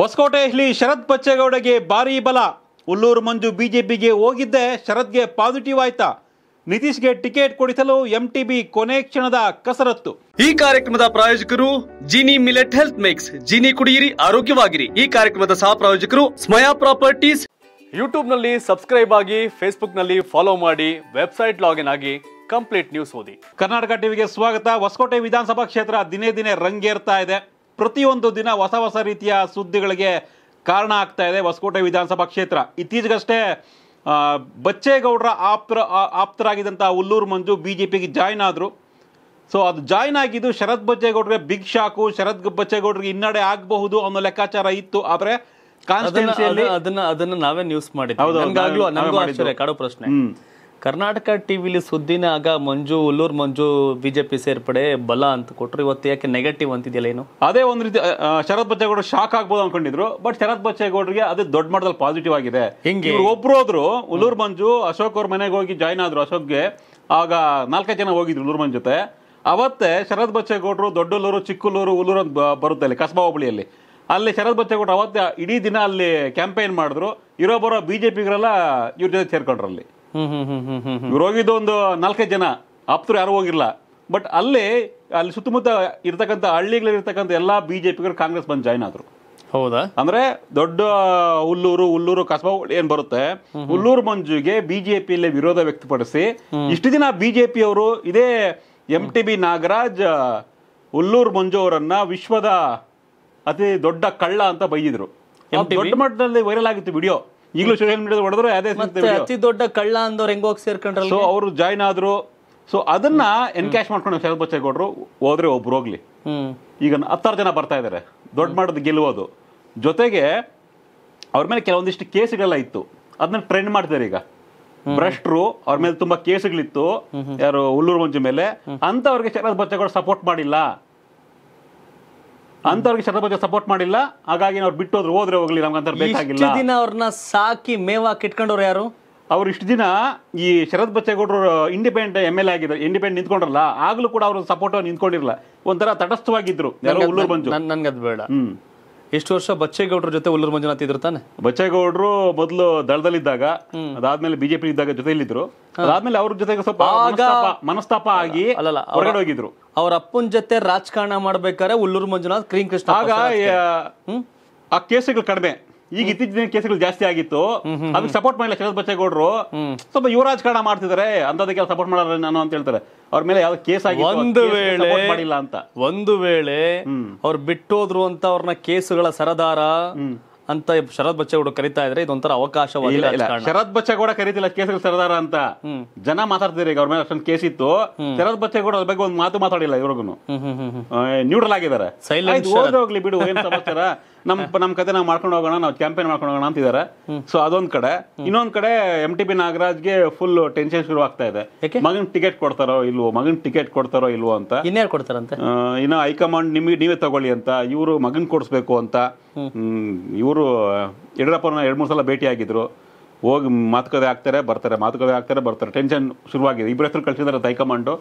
ಹೊಸಕೋಟೆ ಇಲ್ಲಿ ಶರತ್ ಬಚ್ಚೇಗೌಡಗೆ ಭಾರಿ ಬಲ ಹುಲ್ಲೂರು ಮಂಜು ಬಿಜೆಪಿಗೆ ಹೋಗಿದ್ದೆ ಶರತ್ಗೆ ಪಾಸಿಟಿವ್ ಆಯ್ತಾ ನಿತೀಶ್ಗೆ ಟಿಕೆಟ್ ಕೊಡಿಸಲು ಎಂಟಿಬಿ ಕೊನೆ ಕ್ಷಣದ ಕಸರತ್ತು ಈ ಕಾರ್ಯಕ್ರಮದ ಪ್ರಾಯೋಜಕರು Jini millet health mix Jini ಕುಡಿಯಿರಿ ಆರೋಗ್ಯವಾಗಿರಿ ಈ ಕಾರ್ಯಕ್ರಮದ ಸಹ ಪ್ರಾಯೋಜಕರು ಸ್ಮಯಾ ಪ್ರಾಪರ್ಟೀಸ್ ಯೂಟ್ಯೂಬ್ ನಲ್ಲಿ ಸಬ್ಸ್ಕ್ರೈಬ್ ಆಗಿ ಫೇಸ್ಬುಕ್ ನಲ್ಲಿ ಫಾಲೋ ಮಾಡಿ ವೆಬ್ಸೈಟ್ ಲಾಗಿನ್ ಆಗಿ ಕಂಪ್ಲೀಟ್ ನ್ಯೂಸ್ ಓದಿ ಕರ್ನಾಟಕ ಟಿವಿಗೆ ಸ್ವಾಗತ ಹೊಸಕೋಟೆ ವಿಧಾನಸಭಾ ಕ್ಷೇತ್ರ ದಿನೇ ದಿನೇ ರಂಗೇರ್ತಾ ಇದೆ ಪ್ರತಿಯೊಂದು ದಿನ ಹೊಸ ಹೊಸ ರೀತಿಯ ಸುದ್ದಿಗಳಿಗೆ ಕಾರಣ ಆಗ್ತಾ ಇದೆ ಹೊಸಕೋಟೆ ವಿಧಾನಸಭಾ ಕ್ಷೇತ್ರ ಇತ್ತೀಚೆಗಷ್ಟೇ ಬಚ್ಚೇಗೌಡರ ಆಪ್ತರ ಆಪ್ತರಾಗಿದ್ದಂಥ ಹುಲ್ಲೂರು ಮಂಜು ಬಿ ಜೆ ಪಿಗೆ ಜಾಯ್ನ್ ಆದರು ಸೊ ಅದು ಜಾಯ್ನ್ ಆಗಿದ್ದು ಶರತ್ ಬಚ್ಚೇಗೌಡರಿಗೆ ಬಿಗ್ ಶಾಕು ಶರತ್ ಬಚ್ಚೇಗೌಡರಿಗೆ ಹಿನ್ನಡೆ ಆಗಬಹುದು ಅನ್ನೋ ಲೆಕ್ಕಾಚಾರ ಇತ್ತು ಆದರೆ ಅದನ್ನ ಅದನ್ನ ನಾವೇ ನ್ಯೂಸ್ ಮಾಡಿದ್ವಿ ಹೌದು ಪ್ರಶ್ನೆ ಕರ್ನಾಟಕ ಟಿ ವಿಲಿ ಆಗ ಮಂಜು ಉಲ್ಲೂರ್ ಮಂಜು ಬಿಜೆಪಿ ಸೇರ್ಪಡೆ ಬಲ ಅಂತ ಕೊಟ್ಟರು ಇವತ್ತು ಯಾಕೆ ನೆಗೆಟಿವ್ ಅಂತಿದೆಯಲ್ಲ ಏನು ಅದೇ ಒಂದು ರೀತಿ ಶರತ್ ಬಚ್ಚೇಗೌಡರು ಶಾಕ್ ಆಗ್ಬೋದು ಅನ್ಕೊಂಡಿದ್ರು ಬಟ್ ಶರತ್ ಬಚ್ಚೇಗೌಡರಿಗೆ ಅದು ದೊಡ್ಡ ಮಟ್ಟದಲ್ಲಿ ಪಾಸಿಟಿವ್ ಆಗಿದೆ ಹಿಂಗೆ ಒಬ್ರು ಹೋದ್ರು ಉಲ್ಲೂರ್ ಮಂಜು ಅಶೋಕ್ ಅವ್ರ ಮನೆಗೆ ಹೋಗಿ ಜಾಯ್ನ್ ಆದ್ರು ಅಶೋಕ್ಗೆ ಆಗ ನಾಲ್ಕೈದು ಜನ ಹೋಗಿದ್ರು ಉಲ್ಲೂರ್ ಮಂಜು ಜೊತೆ ಅವತ್ತೇ ಶರತ್ ಬಚ್ಚೇಗೌಡರು ದೊಡ್ಡಲ್ಲೂರು ಚಿಕ್ಕಲ್ಲೂರು ಉಲ್ಲೂರ್ ಅಂತ ಬರುತ್ತೆ ಅಲ್ಲಿ ಕಸಬಾ ಹೋಬಳಿಯಲ್ಲಿ ಅಲ್ಲಿ ಶರತ್ ಬಚ್ಚೇಗೌಡರು ಅವತ್ತೇ ಇಡೀ ದಿನ ಅಲ್ಲಿ ಕ್ಯಾಂಪೇನ್ ಮಾಡಿದ್ರು ಇರೋ ಬರೋ ಬಿ ಜೆ ಇವ್ರ ಜೊತೆ ಸೇರ್ಕೊಂಡ್ರಲ್ಲಿ ಇವ್ರು ಒಂದು ನಾಲ್ಕೈದು ಜನ ಆಪ್ತರು ಯಾರು ಹೋಗಿಲ್ಲ ಬಟ್ ಅಲ್ಲಿ ಅಲ್ಲಿ ಸುತ್ತಮುತ್ತ ಇರ್ತಕ್ಕಂಥ ಹಳ್ಳಿಗಳಿರ್ತಕ್ಕಂಥ ಎಲ್ಲ ಬಿಜೆಪಿಗರು ಕಾಂಗ್ರೆಸ್ ಬಂದು ಜಾಯ್ನ್ ಆದ್ರು ಹೌದಾ ಅಂದ್ರೆ ದೊಡ್ಡ ಹುಲ್ಲೂರು ಹುಲ್ಲೂರು ಕಸಬಾ ಏನ್ ಬರುತ್ತೆ ಹುಲ್ಲೂರು ಮಂಜುಗೆ ಬಿಜೆಪಿಯಲ್ಲಿ ವಿರೋಧ ವ್ಯಕ್ತಪಡಿಸಿ ಇಷ್ಟು ದಿನ ಬಿಜೆಪಿ ಅವರು ಇದೇ M T B Nagaraj Hullur Manju ಅವರನ್ನ ವಿಶ್ವದ ಅತಿ ದೊಡ್ಡ ಕಳ್ಳ ಅಂತ ಬೈದಿದ್ರು ದೊಡ್ಡ ಮಟ್ಟದಲ್ಲಿ ವೈರಲ್ ಆಗಿತ್ತು ವಿಡಿಯೋ ಈಗಲೂ ಸೋಷಿಯಲ್ ಮೀಡಿಯಾ ಹೊಡೆದ್ರು ಅದೇ ಅತಿ ದೊಡ್ಡ ಕಳ್ಳ ಅಂದವ್ರು ಹೆಂಗ್ ಹೋಗಿ ಸೇರ್ಕೊಂಡ್ರಲ್ಲ ಸೊ ಅವರು ಜಾಯ್ನ್ ಆದ್ರು ಸೊ ಅದನ್ನ ಎನ್ಕ್ಯಾಶ್ ಮಾಡ್ಕೊಂಡು ಬಚ್ಚೆ ಗೌಡ್ರು ಹೋದ್ರೆ ಒಬ್ರು ಹೋಗ್ಲಿ ಈಗ ಹತ್ತಾರು ಜನ ಬರ್ತಾ ಇದಾರೆ ದೊಡ್ಡ ಮಾಡೋದು ಗೆಲ್ಲುವುದು ಜೊತೆಗೆ ಅವ್ರ ಮೇಲೆ ಕೆಲವೊಂದಿಷ್ಟು ಕೇಸ್ಗಳೆಲ್ಲ ಇತ್ತು ಅದನ್ನ ಟ್ರೆಂಡ್ ಮಾಡ್ತಿದ್ದಾರೆ ಈಗ ಭ್ರಷ್ಟರು ಅವ್ರ ಮೇಲೆ ತುಂಬಾ ಕೇಸ್ಗಳಿತ್ತು ಯಾರು ಹುಲ್ಲೂರು ಮಂಜು ಮೇಲೆ ಅಂತವ್ರಿಗೆ ಶರತ್ ಬಚ್ಚೇಗೌಡ ಸಪೋರ್ಟ್ ಮಾಡಿಲ್ಲ ಅಂತವ್ರಿಗೆ ಶತಪತಿ ಸಪೋರ್ಟ್ ಮಾಡಿಲ್ಲ ಹಾಗಾಗಿ ಅವ್ರು ಬಿಟ್ಟು ಹೋದ್ರು ಹೋದ್ರೆ ಹೋಗ್ಲಿ ನಮ್ಗೆ ಅಂತ ಬೇಕಾಗಿಲ್ಲ ದಿನ ಅವ್ರನ್ನ ಸಾಕಿ ಮೇವಾ ಕಿಟ್ಕೊಂಡವ್ರು ಯಾರು ಅವ್ರು ಇಷ್ಟು ದಿನ ಈ ಶರತ್ ಬಚ್ಚೇಗೌಡರು ಇಂಡಿಪೆಂಡೆಂಟ್ ಎಂ ಎಲ್ ಎ ಆಗಿದ್ರು ಇಂಡಿಪೆಂಡೆಂಟ್ ನಿಂತ್ಕೊಂಡ್ರಲ್ಲ ಆಗ್ಲೂ ಕೂಡ ಅವರು ಸಪೋರ್ಟ್ ನಿಂತ್ಕೊಂಡಿರಲ್ಲ ಒಂಥರ ತಟಸ್ಥವಾಗಿದ್ರು ಯಾರೋ ಹುಲ್ಲೂರು ಬಂಜು ನನ್ಗದ್ ಬೇಡ ಇಷ್ಟು ವರ್ಷ ಬಚ್ಚೇಗೌಡರ ಜೊತೆ ಉಲ್ಲೂರು ಮಂಜುನಾಥ್ ಇದ್ರು ತಾನೆ ಬಚ್ಚೇಗೌಡರು ಮೊದಲು ದಳದಲ್ಲಿದ್ದಾಗ ಅದಾದ್ಮೇಲೆ ಬಿಜೆಪಿ ಇದ್ದಾಗ ಜೊತೆಲಿದ್ರು ಅದಾದ್ಮೇಲೆ ಅವ್ರ ಜೊತೆಗೆ ಸ್ವಲ್ಪ ಮನಸ್ತಾಪ ಆಗಿ ಹೊರಗಡೆ ಹೋಗಿದ್ರು ಅವ್ರ ಅಪ್ಪನ್ ಜೊತೆ ರಾಜಕಾರಣ ಮಾಡ್ಬೇಕಾದ್ರೆ ಉಲ್ಲೂರು ಮಂಜುನಾಥ್ ಕ್ರೀಂ ಕೃಷ್ಣ ಆ ಕೇಸುಗಳು ಕಡಿಮೆ ಈಗ ಇತ್ತೀಚಿನ ಕೇಸ್ಗಳು ಜಾಸ್ತಿ ಆಗಿತ್ತು ಅದಕ್ಕೆ ಸಪೋರ್ಟ್ ಮಾಡಿಲ್ಲ ಶರತ್ ಬಚ್ಚೇಗೌಡರು ಸ್ವಲ್ಪ ಯುವರಾಜ್ ಮಾಡ್ತಿದಾರೆ ಮಾಡ್ತಿದ್ದಾರೆ ಅಂತದಕ್ಕೆ ಸಪೋರ್ಟ್ ಮಾಡಲ್ಲ ನಾನು ಅಂತ ಹೇಳ್ತಾರೆ ಅವ್ರ ಮೇಲೆ ಯಾವ ಕೇಸ್ ಆಗಿ ಒಂದು ವೇಳೆ ಮಾಡಿಲ್ಲ ಅಂತ ಒಂದು ವೇಳೆ ಅವ್ರು ಬಿಟ್ಟೋದ್ರು ಅಂತ ಅವ್ರನ್ನ ಕೇಸುಗಳ ಸರದಾರ ಅಂತ ಶರತ್ ಬಚ್ಚೇಗೌಡ ಕರಿತಾ ಇದ್ರೆ ಇದೊಂಥರ ಅವಕಾಶ ಶರತ್ ಬಚ್ಚೇಗೌಡ ಕರೀತಿಲ್ಲ ಕೇಸುಗಳ ಸರದಾರ ಅಂತ ಜನ ಮಾತಾಡ್ತಿದ್ರೆ ಈಗ ಅವ್ರ ಮೇಲೆ ಅಷ್ಟೊಂದು ಕೇಸ್ ಇತ್ತು ಶರತ್ ಬಚ್ಚೇಗೌಡ ಅದ್ರ ಬಗ್ಗೆ ಒಂದು ಮಾತು ಮಾತಾಡಿಲ್ಲ ಇವ್ರಿಗೂ ನ್ಯೂಟ್ರಲ್ ಆಗಿದ್ದಾರೆ ಸೈಲೆಂಟ್ ಹೋಗ್ಲಿ ಬಿಡು ಏನ್ ಸಮಾಚಾರ ನಮ್ ನಮ್ಮ ಕತೆ ನಾವು ಮಾಡ್ಕೊಂಡು ಹೋಗೋಣ ನಾವು ಕ್ಯಾಂಪೇನ್ ಮಾಡ್ಕೊಂಡು ಹೋಗೋಣ ಅಂತಿದ್ದಾರೆ ಸೊ ಅದೊಂದ್ ಕಡೆ ಇನ್ನೊಂದ್ ಕಡೆ ಎಂ ಟಿ ಬಿ ನಾಗರಾಜ್ಗೆ ಫುಲ್ ಟೆನ್ಷನ್ ಶುರು ಆಗ್ತಾ ಇದೆ ಮಗನ್ ಟಿಕೆಟ್ ಕೊಡ್ತಾರೋ ಇಲ್ವೋ ಮಗನ್ ಟಿಕೆಟ್ ಕೊಡ್ತಾರೋ ಇಲ್ವೋ ಅಂತ ಇನ್ಯಾರು ಕೊಡ್ತಾರಂತೆ ಇನ್ನ ಹೈಕಮಾಂಡ್ ನಿಮಗೆ ನೀವೇ ತಗೊಳ್ಳಿ ಅಂತ ಇವರು ಮಗನ್ ಕೊಡ್ಸ್ಬೇಕು ಅಂತ ಇವರು ಯಡಿಯೂರಪ್ಪನ ಎರಡು ಮೂರು ಸಲ ಭೇಟಿ ಆಗಿದ್ರು ಹೋಗಿ ಮಾತುಕತೆ ಆಗ್ತಾರೆ ಬರ್ತಾರೆ ಮಾತುಕತೆ ಆಗ್ತಾರೆ ಬರ್ತಾರೆ ಟೆನ್ಷನ್ ಶುರುವಾಗಿದೆ ಇಬ್ಬರ ಹೆಸರು ಕಳ್ಸಿದ್ರೆ ಹೈಕಮಾಂಡು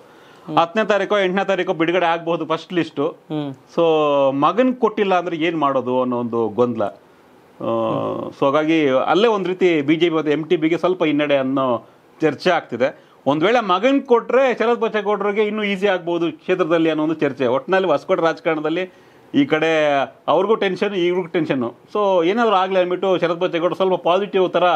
ಹತ್ತನೇ ತಾರೀಕು ಎಂಟನೇ ತಾರೀಕು ಬಿಡುಗಡೆ ಆಗಬಹುದು ಫಸ್ಟ್ ಲಿಸ್ಟು ಸೊ ಮಗನ್ ಕೊಟ್ಟಿಲ್ಲ ಅಂದ್ರೆ ಏನು ಮಾಡೋದು ಅನ್ನೋ ಒಂದು ಗೊಂದಲ ಸೊ ಹಾಗಾಗಿ ಅಲ್ಲೇ ಒಂದು ರೀತಿ ಬಿಜೆಪಿ ಮತ್ತು ಎಂ ಟಿ ಬಿಗೆ ಸ್ವಲ್ಪ ಹಿನ್ನಡೆ ಅನ್ನೋ ಚರ್ಚೆ ಆಗ್ತಿದೆ ಒಂದು ವೇಳೆ ಮಗನ್ ಕೊಟ್ಟರೆ ಶರದ್ ಬಚ್ಚೇಗೌಡರಿಗೆ ಇನ್ನೂ ಈಸಿ ಆಗ್ಬೋದು ಕ್ಷೇತ್ರದಲ್ಲಿ ಅನ್ನೋ ಒಂದು ಚರ್ಚೆ ಒಟ್ಟಿನಲ್ಲಿ ಹೊಸಕೋಟೆ ರಾಜಕಾರಣದಲ್ಲಿ ಈ ಕಡೆ ಅವ್ರಿಗೂ ಟೆನ್ಷನ್ ಇವ್ರಿಗೂ ಟೆನ್ಷನ್ನು ಸೊ ಏನಾದರೂ ಆಗಲಿ ಅಂದ್ಬಿಟ್ಟು ಶರದ್ ಬಚ್ಚೇಗೌಡರು ಸ್ವಲ್ಪ ಪಾಸಿಟಿವ್ ಥರ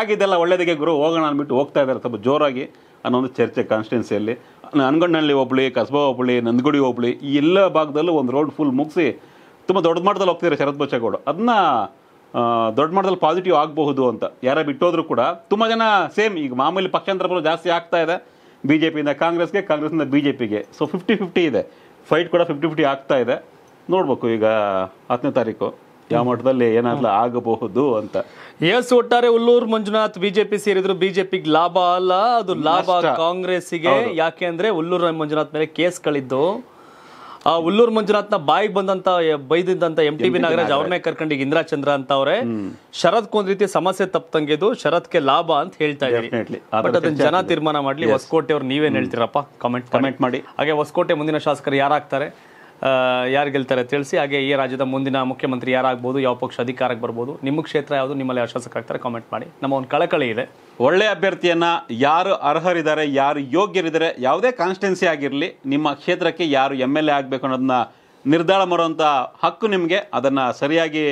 ಆಗಿದ್ದೆಲ್ಲ ಒಳ್ಳೇದಕ್ಕೆ ಗುರು ಹೋಗೋಣ ಅಂದ್ಬಿಟ್ಟು ಹೋಗ್ತಾ ಇದ್ದಾರೆ ಸ್ವಲ್ಪ ಜೋರಾಗಿ ಅನ್ನೋ ಒಂದು ಚರ್ಚೆ ಕಾನ್ಸ್ಟಿಟ್ಯೂನ್ಸಿಯಲ್ಲಿ ನನ್ಗಣ್ಣಲ್ಲಿ ಹೋಬಳಿ ಕಸಬಾ ಹೋಬಳಿ ನಂದಗುಡಿ ಹೋಬಳಿ ಈ ಎಲ್ಲ ಭಾಗದಲ್ಲೂ ಒಂದು ರೋಡ್ ಫುಲ್ ಮುಗಿಸಿ ತುಂಬ ದೊಡ್ಡ ಮಟ್ಟದಲ್ಲಿ ಹೋಗ್ತಿದ್ದಾರೆ ಶರತ್ ಬಚ್ಚೇಗೌಡ ಅದನ್ನ ದೊಡ್ಡ ಮಟ್ಟದಲ್ಲಿ ಪಾಸಿಟಿವ್ ಆಗಬಹುದು ಅಂತ ಯಾರ ಬಿಟ್ಟೋದ್ರು ಕೂಡ ತುಂಬ ಜನ ಸೇಮ್ ಈಗ ಮಾಮೂಲಿ ಪಕ್ಷಾಂತರ ಬರೋ ಜಾಸ್ತಿ ಆಗ್ತಾ ಇದೆ ಬಿ ಜೆ ಪಿಯಿಂದ ಕಾಂಗ್ರೆಸ್ಗೆ ಕಾಂಗ್ರೆಸ್ನಿಂದ ಬಿ ಜೆ ಪಿಗೆ ಸೊ ಫಿಫ್ಟಿ ಫಿಫ್ಟಿ ಇದೆ ಫೈಟ್ ಕೂಡ ಫಿಫ್ಟಿ ಫಿಫ್ಟಿ ಆಗ್ತಾ ಇದೆ ನೋಡಬೇಕು ಈಗ ಹತ್ತನೇ ತಾರೀಕು ಯಾವ ಮಟ್ಟದಲ್ಲಿ ಏನಾದ್ರೂ ಆಗಬಹುದು ಅಂತ ಎಸ್ ಒಟ್ಟಾರೆ ಉಲ್ಲೂರ್ ಮಂಜುನಾಥ್ ಬಿಜೆಪಿ ಸೇರಿದ್ರು ಬಿಜೆಪಿ ಲಾಭ ಅಲ್ಲ ಅದು ಲಾಭ ಕಾಂಗ್ರೆಸ್ಸಿಗೆ ಯಾಕೆ ಅಂದ್ರೆ ಉಲ್ಲೂರ್ ಮಂಜುನಾಥ್ ಮೇಲೆ ಕೇಸ್ ಕೇಸ್ಗಳಿದ್ದು ಆ ಉಲ್ಲೂರ್ ನ ಬಾಯಿಗೆ ಬಂದಂತ ಬೈದಿದ್ದಂತ ಎಂ ಟಿ ಬಿ ನಾಗರಾಜ್ ಅವ್ರನ್ನೇ ಕರ್ಕೊಂಡು ಇಂದ್ರಾ ಚಂದ್ರ ಅಂತ ಅವ್ರೆ ಶರತ್ ಒಂದ್ ರೀತಿ ಸಮಸ್ಯೆ ಶರತ್ ಗೆ ಲಾಭ ಅಂತ ಹೇಳ್ತಾ ಇದ್ದಾರೆ ಜನ ತೀರ್ಮಾನ ಮಾಡ್ಲಿ ಹೊಸಕೋಟೆ ಅವ್ರು ನೀವೇನ್ ಹೇಳ್ತೀರಪ್ಪ ಕಮೆಂಟ್ ಕಮೆಂಟ್ ಮಾಡಿ ಹಾಗೆ ಹೊಸಕೋಟೆ ಮುಂದಿನ ಶಾಸಕರು ಯಾರಾಗ್ತಾರೆ ಯಾರು ಗೆಲ್ತಾರೆ ತಿಳಿಸಿ ಹಾಗೆ ಈ ರಾಜ್ಯದ ಮುಂದಿನ ಮುಖ್ಯಮಂತ್ರಿ ಯಾರಾಗ್ಬೋದು ಯಾವ ಪಕ್ಷ ಅಧಿಕಾರಕ್ಕೆ ಬರ್ಬೋದು ನಿಮ್ಮ ಕ್ಷೇತ್ರ ಯಾವುದು ನಿಮ್ಮಲ್ಲಿ ಶಾಸಕರಾಗ್ತಾರೆ ಕಾಮೆಂಟ್ ಮಾಡಿ ನಮ್ಮ ಒಂದು ಕಳಕಳಿ ಇದೆ ಒಳ್ಳೆಯ ಅಭ್ಯರ್ಥಿಯನ್ನು ಯಾರು ಅರ್ಹರಿದ್ದಾರೆ ಯಾರು ಯೋಗ್ಯರಿದ್ದಾರೆ ಯಾವುದೇ ಕಾನ್ಸ್ಟೆನ್ಸಿ ಆಗಿರಲಿ ನಿಮ್ಮ ಕ್ಷೇತ್ರಕ್ಕೆ ಯಾರು ಎಮ್ ಎಲ್ ಎ ಆಗಬೇಕು ಅನ್ನೋದನ್ನ ನಿರ್ಧಾರ ಮಾಡುವಂಥ ಹಕ್ಕು ನಿಮಗೆ ಅದನ್ನು ಸರಿಯಾಗಿ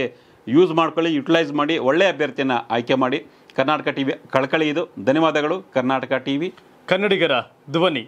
ಯೂಸ್ ಮಾಡ್ಕೊಳ್ಳಿ ಯುಟಿಲೈಸ್ ಮಾಡಿ ಒಳ್ಳೆಯ ಅಭ್ಯರ್ಥಿಯನ್ನು ಆಯ್ಕೆ ಮಾಡಿ ಕರ್ನಾಟಕ ವಿ ಕಳಕಳಿ ಇದು ಧನ್ಯವಾದಗಳು ಕರ್ನಾಟಕ ವಿ ಕನ್ನಡಿಗರ ಧ್ವನಿ